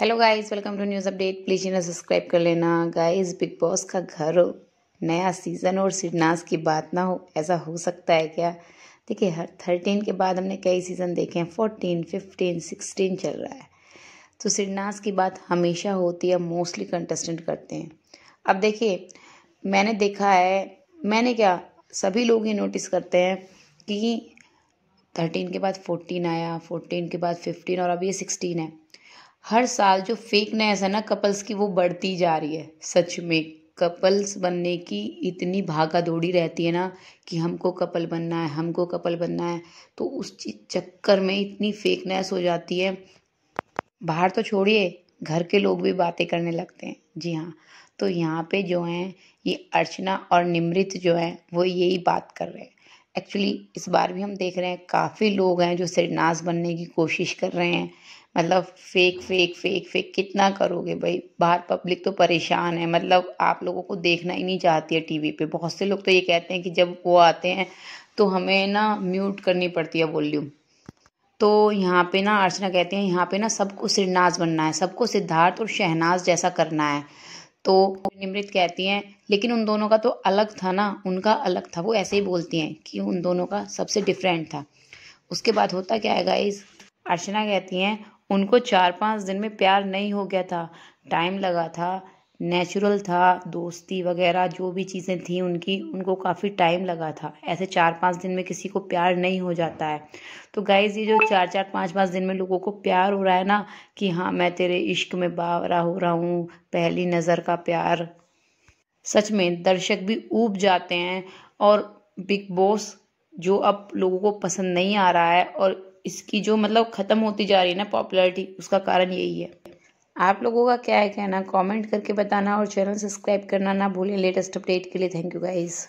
hello guys welcome to news update please इन्हें subscribe कर लेना गाइस बिग बॉस का घर नया सीज़न और सिडनास की बात ना हो ऐसा हो सकता है क्या देखिए हर थर्टीन के बाद हमने कई सीज़न देखे हैं फोर्टीन फिफ्टीन सिक्सटीन चल रहा है तो सिडनास की बात हमेशा होती है मोस्टली कंटेस्टेंट करते हैं अब देखिए मैंने देखा है मैंने क्या सभी लोग ये नोटिस करते हैं कि थर्टीन के बाद फोर्टीन आया फोर्टीन के बाद फिफ्टीन और अब ये सिक्सटीन है हर साल जो फेकनेस है ना कपल्स की वो बढ़ती जा रही है सच में कपल्स बनने की इतनी भागा दौड़ी रहती है ना कि हमको कपल बनना है हमको कपल बनना है तो उस चक्कर में इतनी फेकनेस हो जाती है बाहर तो छोड़िए घर के लोग भी बातें करने लगते हैं जी हाँ तो यहाँ पे जो हैं ये अर्चना और निमृत जो हैं वो यही बात कर रहे हैं एक्चुअली इस बार भी हम देख रहे हैं काफ़ी लोग हैं जो सिरनाज बनने की कोशिश कर रहे हैं मतलब फेक फेक फेक फेक कितना करोगे भाई बाहर पब्लिक तो परेशान है मतलब आप लोगों को देखना ही नहीं चाहती है टीवी पे बहुत से लोग तो ये कहते हैं कि जब वो आते हैं तो हमें ना म्यूट करनी पड़ती है वॉल्यूम तो यहाँ पे ना अर्चना कहते हैं यहाँ पे ना सबको सिरनाज बनना है सबको सिद्धार्थ और शहनाज जैसा करना है तो निमृत कहती हैं लेकिन उन दोनों का तो अलग था ना उनका अलग था वो ऐसे ही बोलती हैं कि उन दोनों का सबसे डिफरेंट था उसके बाद होता क्या है गाइस अर्चना कहती हैं उनको चार पाँच दिन में प्यार नहीं हो गया था टाइम लगा था नेचुरल था दोस्ती वगैरह जो भी चीज़ें थी उनकी उनको काफ़ी टाइम लगा था ऐसे चार पाँच दिन में किसी को प्यार नहीं हो जाता है तो गाइज ये जो चार चार पाँच पाँच दिन में लोगों को प्यार हो रहा है ना कि हाँ मैं तेरे इश्क में बावरा हो रहा हूँ पहली नज़र का प्यार सच में दर्शक भी ऊब जाते हैं और बिग बॉस जो अब लोगों को पसंद नहीं आ रहा है और इसकी जो मतलब ख़त्म होती जा रही है ना पॉपुलरिटी उसका कारण यही है आप लोगों का क्या है कहना कमेंट करके बताना और चैनल सब्सक्राइब करना ना भूलें लेटेस्ट अपडेट के लिए थैंक यू गाइज़